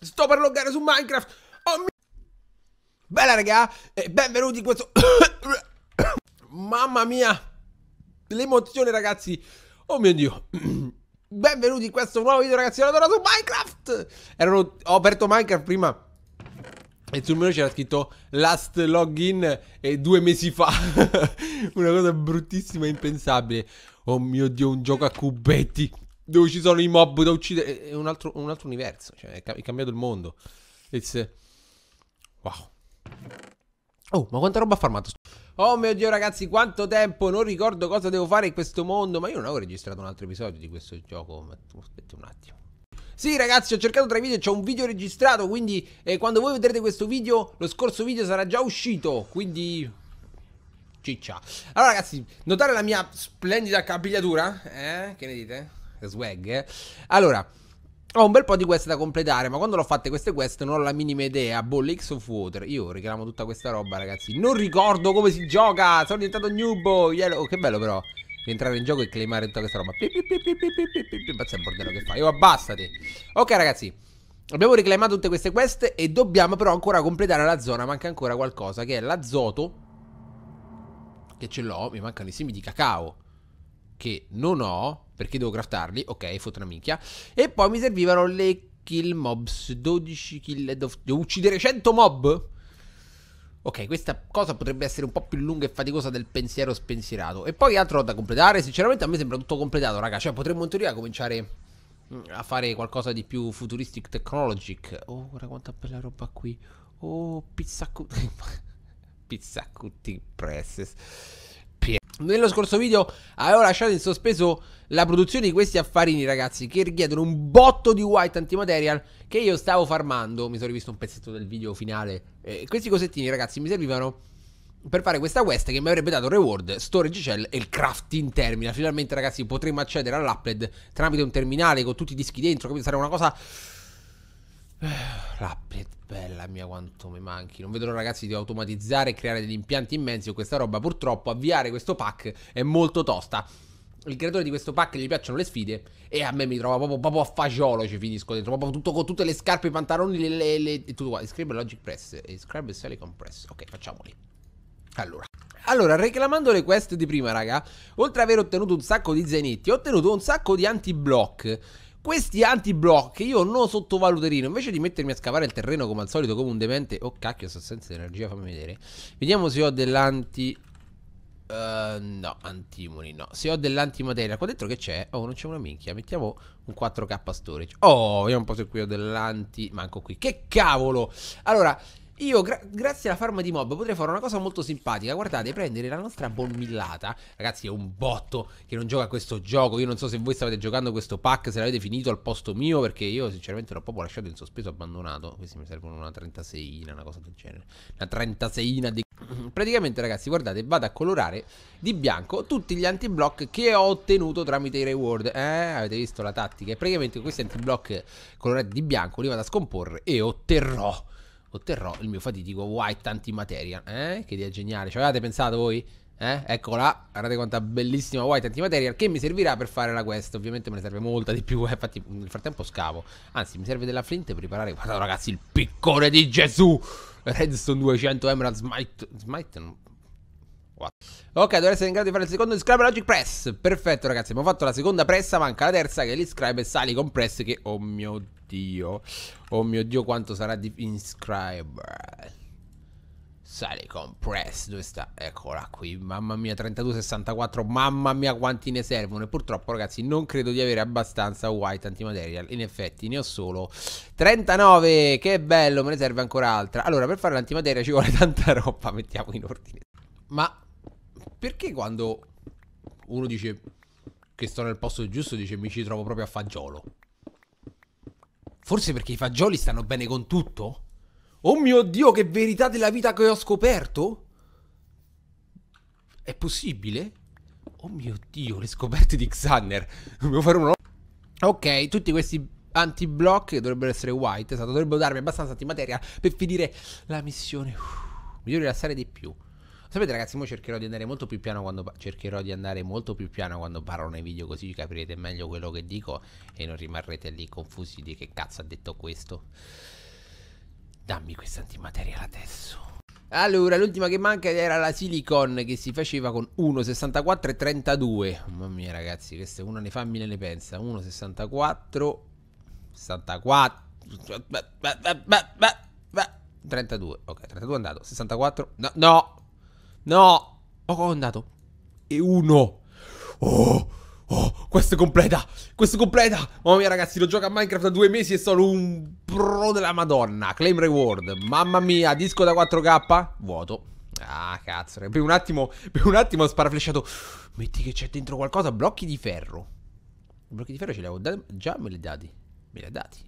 Sto per loggare su Minecraft. Oh, mi... Bella raga, e benvenuti in questo... Mamma mia, l'emozione ragazzi. Oh mio Dio. benvenuti in questo nuovo video ragazzi, sono tornato su Minecraft. Erano... Ho aperto Minecraft prima. E sul menu c'era scritto last login e due mesi fa. Una cosa bruttissima e impensabile. Oh mio Dio, un gioco a cubetti dove ci sono i mob da uccidere. È un altro, un altro universo. Cioè, è cambiato il mondo. It's... Wow. Oh, ma quanta roba ha farmato? Oh mio Dio ragazzi, quanto tempo! Non ricordo cosa devo fare in questo mondo. Ma io non avevo registrato un altro episodio di questo gioco. Ma aspetta un attimo. Sì ragazzi, ho cercato tra i video, c'è un video registrato, quindi eh, quando voi vedrete questo video, lo scorso video sarà già uscito, quindi ciccia. Allora ragazzi, notare la mia splendida capigliatura? Eh? Che ne dite? swag. Eh. Allora, ho un bel po' di quest da completare, ma quando l'ho fatte queste quest non ho la minima idea. Bolle X of Water. Io reclamo tutta questa roba, ragazzi. Non ricordo come si gioca. Sono diventato newbo. Yellow. Oh, che bello, però. Entrare in gioco e claimare tutta questa roba. Pazzo il bordello che fai. Oh, abbassati. Ok, ragazzi. Abbiamo reclamato tutte queste quest e dobbiamo però ancora completare la zona. Manca ancora qualcosa, che è l'azoto. Che ce l'ho. Mi mancano i semi di cacao che non ho, perché devo craftarli, ok, foto una minchia. E poi mi servivano le kill mobs, 12 kill, devo, devo uccidere 100 mob? Ok, questa cosa potrebbe essere un po' più lunga e faticosa del pensiero spensierato. E poi altro da completare, sinceramente a me sembra tutto completato, raga. Cioè, potremmo in teoria cominciare mm, a fare qualcosa di più futuristic technologic. Oh, guarda quanta bella roba qui. Oh, pizza cut... pizza cutting presses. Nello scorso video avevo lasciato in sospeso la produzione di questi affarini, ragazzi, che richiedono un botto di white antimaterial che io stavo farmando. Mi sono rivisto un pezzetto del video finale. Eh, questi cosettini, ragazzi, mi servivano per fare questa quest che mi avrebbe dato reward, storage cell e il crafting terminal. Finalmente, ragazzi, potremo accedere all'upload tramite un terminale con tutti i dischi dentro, quindi sarà una cosa eh, la bella mia quanto mi manchi. Non vedo ragazzi di automatizzare e creare degli impianti immensi con questa roba. Purtroppo avviare questo pack è molto tosta. Il creatore di questo pack gli piacciono le sfide e a me mi trova proprio, proprio a fagiolo ci finisco dentro, proprio tutto, con tutte le scarpe, i pantaloni, le, le, le e tutto qua. Scribe Logic Press e eh, Scribe Silicon Press. Ok, facciamoli. Allora. Allora, reclamando le quest di prima, raga, oltre ad aver ottenuto un sacco di zainetti, ho ottenuto un sacco di anti-block. Questi anti-block io non sottovaluterino. Invece di mettermi a scavare il terreno come al solito, come un demente. Oh cacchio, sto senza energia, fammi vedere. Vediamo se ho dell'anti. Uh, no, antimoni, no. Se ho dell'antimateria, qua dentro che c'è? Oh, non c'è una minchia. Mettiamo un 4K storage. Oh, vediamo un po' se qui ho dell'anti. Manco qui. Che cavolo! Allora. Io gra grazie alla farma di mob potrei fare una cosa molto simpatica Guardate, prendere la nostra bombillata Ragazzi è un botto che non gioca a questo gioco Io non so se voi stavate giocando questo pack Se l'avete finito al posto mio Perché io sinceramente l'ho proprio lasciato in sospeso, abbandonato Questi mi servono una 36ina, una cosa del genere Una 36ina di... Praticamente ragazzi, guardate, vado a colorare di bianco tutti gli antiblock che ho ottenuto tramite i reward Eh, avete visto la tattica? E praticamente questi antiblock colorati di bianco li vado a scomporre e otterrò otterrò il mio fatidico white antimateria. Eh? Che idea geniale. Ci avevate pensato voi? Eh? Eccola, guardate quanta bellissima white antimaterial che mi servirà per fare la quest. Ovviamente me ne serve molta di più, eh? infatti mm, nel frattempo scavo. Anzi, mi serve della flint per riparare, guardate ragazzi, il piccone di Gesù! Redstone 200 Emerald Smite... Smite? No. What? Ok, dovrei essere in grado di fare il secondo Inscribe Logic Press. Perfetto ragazzi, abbiamo fatto la seconda pressa, manca la terza che è l'Inscribe Sali Compress che, oh mio Dio. Oh mio Dio, quanto sarà di inscriber. Sale compress, dove sta? Eccola qui, mamma mia, 3264, mamma mia quanti ne servono E purtroppo ragazzi non credo di avere abbastanza white antimaterial In effetti ne ho solo 39, che bello, me ne serve ancora altra Allora, per fare l'antimateria ci vuole tanta roba, mettiamo in ordine Ma perché quando uno dice che sto nel posto giusto dice mi ci trovo proprio a fagiolo? Forse perché i fagioli stanno bene con tutto? Oh mio Dio, che verità della vita che ho scoperto? È possibile? Oh mio Dio, le scoperte di Xanner. Dobbiamo fare uno... Ok, tutti questi anti-block che dovrebbero essere white, esatto, dovrebbero darmi abbastanza antimateria per finire la missione. Uff, mi devo rilassare di più. Sapete ragazzi, ora cercherò di andare molto più piano quando cercherò di andare molto più piano quando parlo nei video così capirete meglio quello che dico e non rimarrete lì confusi di che cazzo ha detto questo. Dammi questa antimateriale adesso. Allora, l'ultima che manca era la silicon che si faceva con 1,64 e 32. Mamma mia, ragazzi, queste una ne fa mille ne pensa. 1,64 64 32. Ok, 32 è andato. 64 No, no. No Ho andato E uno Oh Oh, questo è completa! Questo è completa! Mamma mia, ragazzi, lo gioco a Minecraft da due mesi e sono un pro della madonna. Claim reward. Mamma mia, disco da 4K. Vuoto. Ah, cazzo. Per un attimo, per un attimo ho sparaflesciato. Metti che c'è dentro qualcosa. Blocchi di ferro. Blocchi di ferro ce li avevo già, me li dati. Me li ha dati.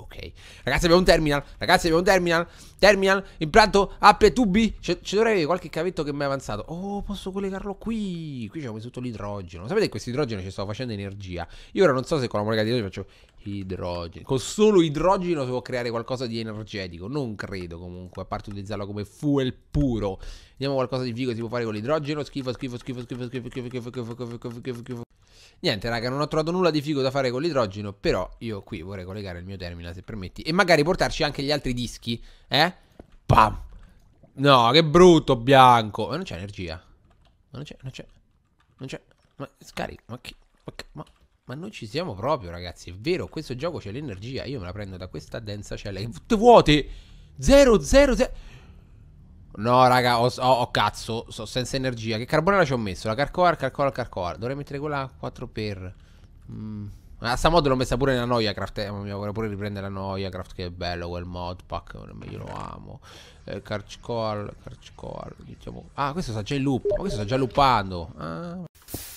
Ok. Ragazzi, abbiamo un terminal. Ragazzi, abbiamo un terminal. Terminal, Impianto app, tubi. Ci avere qualche cavetto che mi è avanzato. Oh, posso collegarlo qui. Qui c'è messo tutto l'idrogeno. Sapete che questo idrogeno ci sto facendo energia. Io ora non so se con la molecola di idrogeno faccio idrogeno. Con solo idrogeno si può creare qualcosa di energetico. Non credo comunque, a parte utilizzarlo come fuel puro. Vediamo qualcosa di figo che si può fare con l'idrogeno. schifo, schifo, schifo, schifo, schifo, schifo, schifo, schifo, schifo, schifo, schifo, schifo. Niente, raga, non ho trovato nulla di figo da fare con l'idrogeno, però io qui vorrei collegare il mio terminal, se permetti. E magari portarci anche gli altri dischi, eh? Pam! No, che brutto, bianco! Ma non c'è energia. Ma non c'è, non c'è, non c'è. Ma scarico, ma che... Ma, che, ma, ma non ci siamo proprio, ragazzi. È vero, questo gioco c'è l'energia. Io me la prendo da questa densa cella. Che tutte vuote! 0, 0, 0... No, raga, ho, ho, ho cazzo, sono senza energia. Che carbonara ci ho messo? La carcoar, carcoar, carcoar. Dovrei mettere quella 4 per... Mm. A sta mod l'ho messa pure nella noia craft. Eh, mamma mia, vorrei pure riprendere la noia craft. Che bello quel modpack. Io lo amo. Eh, Carchcoal, Carchcoal. Diciamo. Ah, questo sta già in loop. Ma questo sta già loopando. Ah.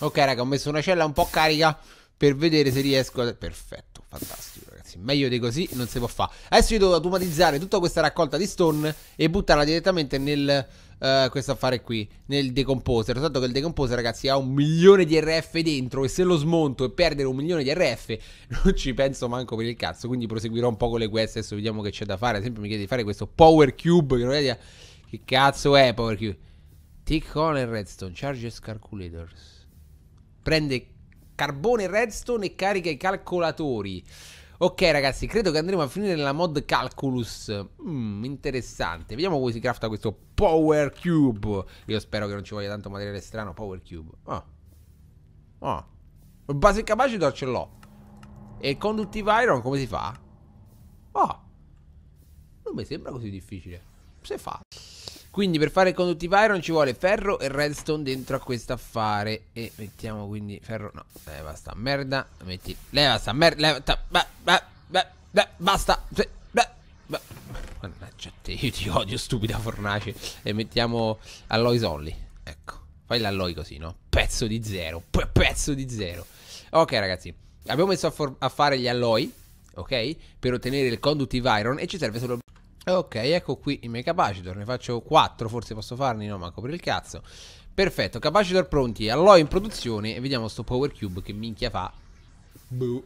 Ok, raga, ho messo una cella un po' carica per vedere se riesco a... Perfetto, fantastico ragazzi, meglio di così non si può fare. Adesso io devo automatizzare tutta questa raccolta di stone e buttarla direttamente nel... Uh, questo affare qui nel decomposer. Tanto che il decomposer, ragazzi, ha un milione di RF dentro. E se lo smonto e perdere un milione di RF, non ci penso manco per il cazzo. Quindi proseguirò un po' con le quest. Adesso vediamo che c'è da fare. Ad esempio, mi chiede di fare questo Power Cube. Che non è idea. Che cazzo è Power Cube? Tick on e redstone. Charges calculators. Prende carbone redstone e carica i calcolatori. Ok ragazzi, credo che andremo a finire nella mod Calculus. Mmm, interessante. Vediamo come si crafta questo Power Cube. Io spero che non ci voglia tanto materiale strano. Power Cube. Oh. Ah. Il ah. capacitor ce l'ho. E il conductive iron come si fa? Oh. Non mi sembra così difficile. Se fa. Quindi per fare il conduttive iron ci vuole ferro e redstone dentro a questo affare E mettiamo quindi ferro, no, eh, basta, merda Metti, leva sta merda, leva sta, ba, ba, ba, ba, basta ba, ba. Mannaggia te, io ti odio stupida fornace E mettiamo alloy solli, ecco Fai l'alloy così, no? Pezzo di zero, Pe pezzo di zero Ok ragazzi, abbiamo messo a, a fare gli alloy, ok? Per ottenere il conductive iron e ci serve solo Ok, ecco qui i miei capacitor, ne faccio 4, forse posso farne, no ma copri il cazzo Perfetto, capacitor pronti, alloy in produzione e vediamo sto power cube che minchia fa Buh.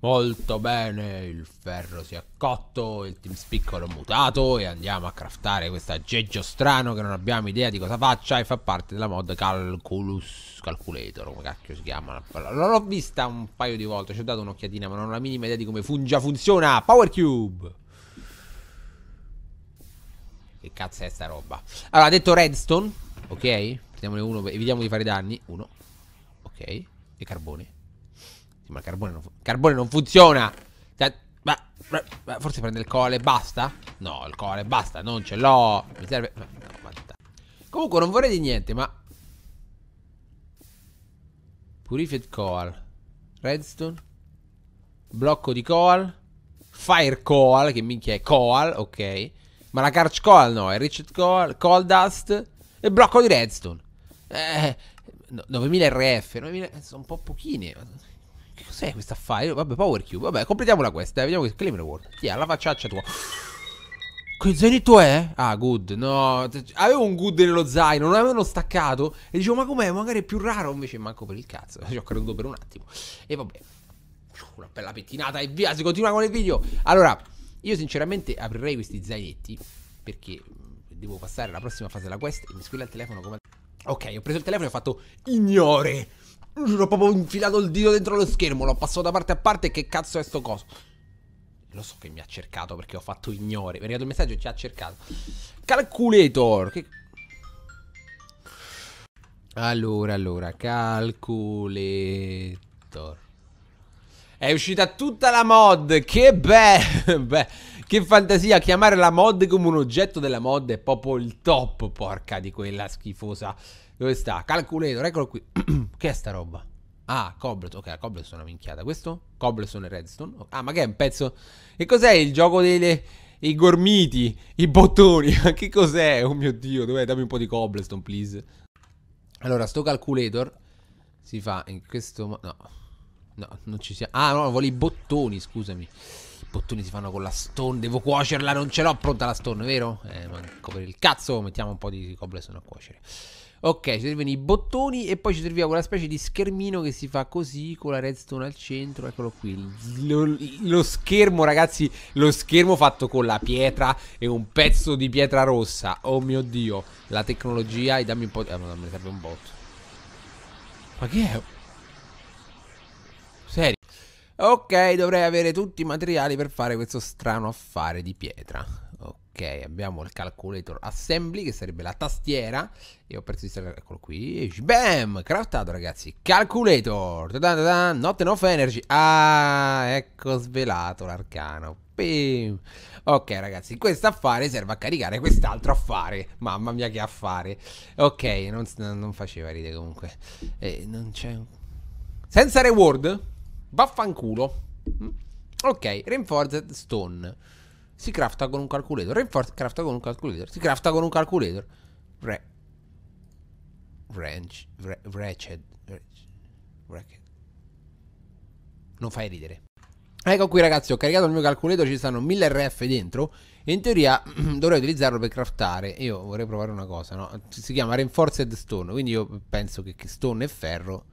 Molto bene, il ferro si è cotto, il team piccolo è mutato e andiamo a craftare questo aggeggio strano che non abbiamo idea di cosa faccia e fa parte della mod Calculus Calculator, come cacchio si chiama? L'ho vista un paio di volte, ci ho dato un'occhiatina ma non ho la minima idea di come fungia funziona Power Cube! Che cazzo è sta roba? Allora, ha detto redstone, ok? Prendiamone uno, evitiamo di fare danni. Uno, ok. E carbone. Sì, ma il carbone non, carbone non funziona. Cioè, ma, ma, forse prende il cole, basta? No, il cole, basta, non ce l'ho. Mi serve... No, mannaggia. Comunque non vorrei di niente, ma... Purified coal. Redstone. Blocco di coal. Fire coal, che minchia è coal, ok. Malakarch Cole no, è Richard Cole, Coldust e blocco di Redstone. Eh, 9000 RF, 9000, sono un po' pochini. Che cos'è questa file? Vabbè, Power Cube. Vabbè, completiamola questa, eh. vediamo questo. Claim Reward. Chi ha La facciaccia tua. Che zainetto è? Ah, good. No, avevo un good nello zaino, non avevano staccato. E dicevo, ma com'è? Magari è più raro. Invece manco per il cazzo. Ci ho creduto per un attimo. E vabbè. Una bella pettinata e via, si continua con il video. Allora, io sinceramente aprirei questi zainetti perché devo passare alla prossima fase della quest e mi squilla il telefono come... Ok, ho preso il telefono e ho fatto ignore. L'ho proprio infilato il dito dentro lo schermo, l'ho passato da parte a parte che cazzo è sto coso? Lo so che mi ha cercato perché ho fatto ignore. Mi è arrivato il messaggio e ci ha cercato. Calculator. Che... Allora, allora, calculator. È uscita tutta la mod, che beh, beh, che fantasia, chiamare la mod come un oggetto della mod è proprio il top, porca di quella schifosa. Dove sta? Calculator, eccolo qui. che è sta roba? Ah, Cobblestone, ok, Cobblestone è una minchiata, questo? Cobblestone e Redstone? Ah, ma che è un pezzo? E cos'è il gioco delle... I gormiti, i bottoni, che cos'è? Oh mio Dio, dov'è? Dammi un po' di cobblestone, please. Allora, sto calculator si fa in questo No, No, non ci siamo. Ah, no, vuole i bottoni, scusami. I bottoni si fanno con la stone. Devo cuocerla, non ce l'ho pronta la stone, vero? Eh, manco per il cazzo. Mettiamo un po' di cobblestone a cuocere. Ok, ci servono i bottoni e poi ci serviva quella specie di schermino che si fa così con la redstone al centro, eccolo qui. Lo, lo, schermo, ragazzi, lo schermo fatto con la pietra e un pezzo di pietra rossa. Oh mio Dio, la tecnologia e eh, dammi un po' di... Ah, no, mi serve un bot. Ma che è? Ok, dovrei avere tutti i materiali per fare questo strano affare di pietra. Ok, abbiamo il calculator assembly, che sarebbe la tastiera. E ho perso il stare, eccolo qui. Bam! Craftato, ragazzi. Calculator! ta da Not enough energy. Ah, ecco svelato l'arcano. Bim. Ok ragazzi, questo affare serve a caricare quest'altro affare. Mamma mia che affare. Ok, non, non faceva ridere comunque. Eh, non c'è... Senza reward? Vaffanculo. Mm? Ok, Reinforced Stone. Si crafta con un calculator. Reinforced crafta con un calculator. Si crafta con un calculator. Re. Wrench. wretched. Wretched. Non fai ridere. Ecco qui ragazzi, ho caricato il mio calcolator, ci stanno 1000 RF dentro e in teoria dovrei utilizzarlo per craftare. Io vorrei provare una cosa, no? Si chiama Reinforced Stone, quindi io penso che stone e ferro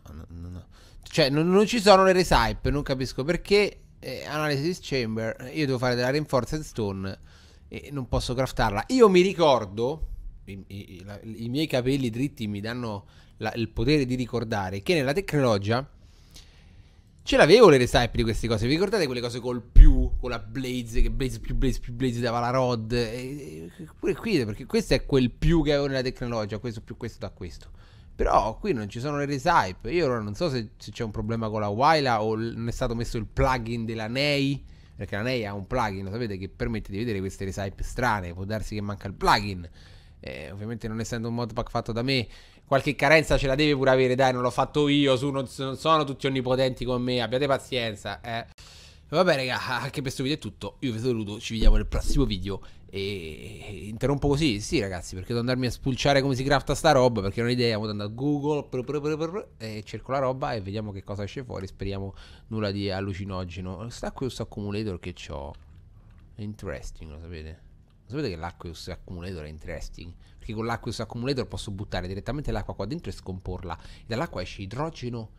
No, no, no. Cioè, non, non ci sono le resipe, non capisco perché. Eh, analysis Chamber, eh, io devo fare della Reinforced Stone e non posso craftarla. Io mi ricordo, i, i, la, i miei capelli dritti mi danno la, il potere di ricordare che nella Tecnologia ce l'avevo le resipe di queste cose. Vi ricordate quelle cose col più, con la Blaze, che Blaze più Blaze più Blaze dava la Rod? E, e, pure qui, perché questo è quel più che avevo nella Tecnologia, questo più questo da questo. Però qui non ci sono le resipe. Io ora non so se, se, c'è un problema con la Waila o non è stato messo il plugin della Nei. Perché la Nei ha un plugin, sapete, che permette di vedere queste resipe strane. Può darsi che manca il plugin. Eh, ovviamente non essendo un modpack fatto da me, qualche carenza ce la deve pure avere. Dai, non l'ho fatto io, su, non, non sono tutti onnipotenti con me. Abbiate pazienza, eh. Vabbè raga, anche per questo video è tutto, io vi saluto, ci vediamo nel prossimo video e interrompo così, sì ragazzi, perché devo andarmi a spulciare come si crafta sta roba, perché non ho idea, vado a Google pr- pr- pr- e cerco la roba e vediamo che cosa esce fuori, speriamo nulla di allucinogeno. Sta questo accumulator che ho. È interesting, lo sapete? Lo sapete che l'Aqueous Accumulator è interesting? Perché con l'Aqueous Accumulator posso buttare direttamente l'acqua qua dentro e scomporla. E dall'acqua esce idrogeno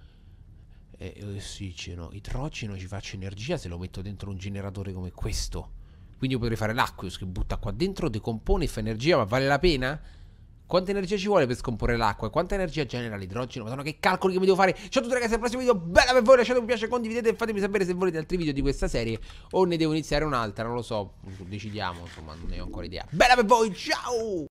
e eh, ossigeno. Idrogeno ci faccio energia se lo metto dentro un generatore come questo. Quindi io potrei fare l'Aqueus che butta qua dentro, decompone, fa energia, ma vale la pena? Quanta energia ci vuole per scomporre l'acqua? Quanta energia genera l'idrogeno? Madonna, che calcoli che mi devo fare! Ciao a tutti ragazzi, al prossimo video, bella per voi, lasciate un piace, condividete e fatemi sapere se volete altri video di questa serie o ne devo iniziare un'altra, non lo so, decidiamo, insomma, non ne ho ancora idea. Bella per voi, ciao!